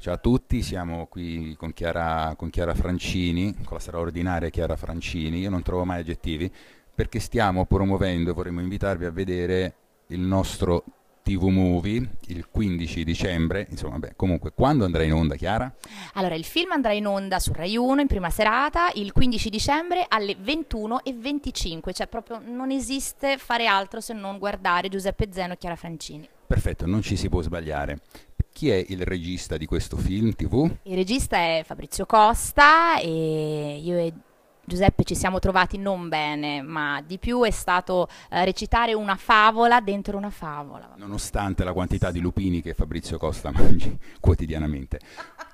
Ciao a tutti, siamo qui con Chiara, con Chiara Francini, con la straordinaria Chiara Francini, io non trovo mai aggettivi, perché stiamo promuovendo, vorremmo invitarvi a vedere il nostro TV Movie il 15 dicembre, insomma, beh, comunque quando andrà in onda Chiara? Allora, il film andrà in onda su Rai 1 in prima serata il 15 dicembre alle 21.25, cioè proprio non esiste fare altro se non guardare Giuseppe Zeno e Chiara Francini. Perfetto, non ci si può sbagliare chi è il regista di questo film TV? Il regista è Fabrizio Costa e io e Giuseppe ci siamo trovati non bene, ma di più è stato eh, recitare una favola dentro una favola. Nonostante la quantità di lupini che Fabrizio Costa mangi quotidianamente.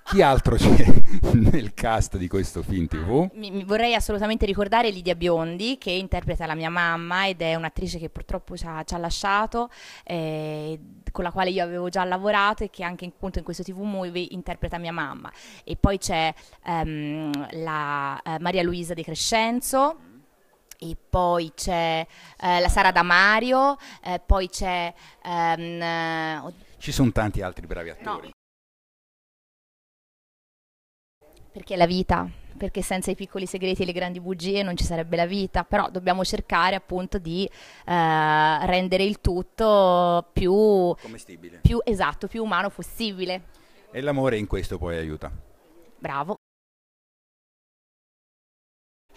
Chi altro c'è nel cast di questo film TV? Ah, mi, mi vorrei assolutamente ricordare Lidia Biondi che interpreta la mia mamma ed è un'attrice che purtroppo ci ha, ci ha lasciato, eh, con la quale io avevo già lavorato e che anche appunto in questo TV movie interpreta mia mamma. E poi c'è ehm, la, eh, Maria Luisa De Crescenzo. E poi c'è eh, la Sara D'Amario, eh, poi c'è... Ehm, Ci sono tanti altri bravi attori. perché è la vita, perché senza i piccoli segreti e le grandi bugie non ci sarebbe la vita, però dobbiamo cercare appunto di eh, rendere il tutto più, Commestibile. più, esatto, più umano possibile. E l'amore in questo poi aiuta. Bravo.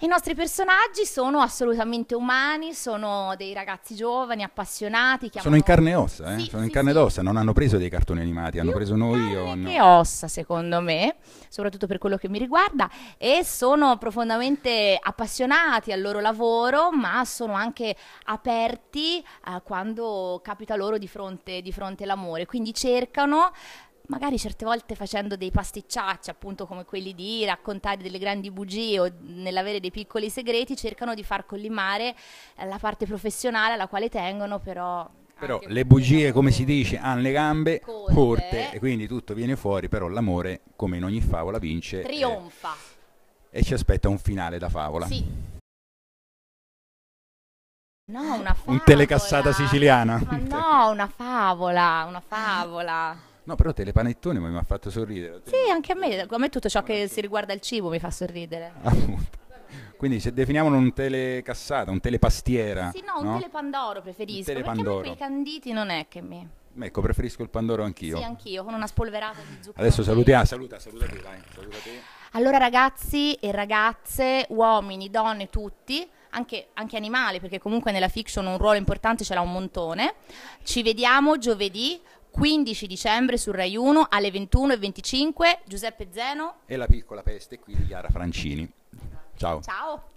I nostri personaggi sono assolutamente umani, sono dei ragazzi giovani, appassionati. Sono in carne e ossa, eh? sì, sono sì, in carne ed ossa, non hanno preso dei cartoni animati, hanno preso noi. o no. Che ossa, secondo me, soprattutto per quello che mi riguarda, e sono profondamente appassionati al loro lavoro, ma sono anche aperti eh, quando capita loro di fronte, di fronte l'amore. Quindi cercano magari certe volte facendo dei pasticciacci, appunto come quelli di raccontare delle grandi bugie o nell'avere dei piccoli segreti, cercano di far collimare eh, la parte professionale alla quale tengono, però... Però le bugie, come si dice, hanno le gambe corte. corte. e quindi tutto viene fuori, però l'amore, come in ogni favola, vince. Trionfa. Eh, e ci aspetta un finale da favola. Sì. No, una favola. Un telecassata siciliana. Ma no, una favola, una favola. No, però Telepanettone mi ha fatto sorridere. Sì, anche a me, a me tutto ciò che si riguarda il cibo mi fa sorridere. Appunto. Quindi se definiamolo un telecassata, un telepastiera. Sì, no, un no? telepandoro preferisco. Un telepandoro. Perché a me quei canditi non è che mi... Ecco, preferisco il pandoro anch'io. Sì, anch'io, con una spolverata di zucchero. Adesso salutiamo, ah, saluta, saluta te, dai, saluta te. Allora ragazzi e ragazze, uomini, donne, tutti, anche, anche, animali, perché comunque nella fiction un ruolo importante ce l'ha un montone. Ci vediamo giovedì 15 dicembre su Rai 1 alle 21.25 Giuseppe Zeno e la piccola peste qui di Chiara Francini. Ciao. Ciao.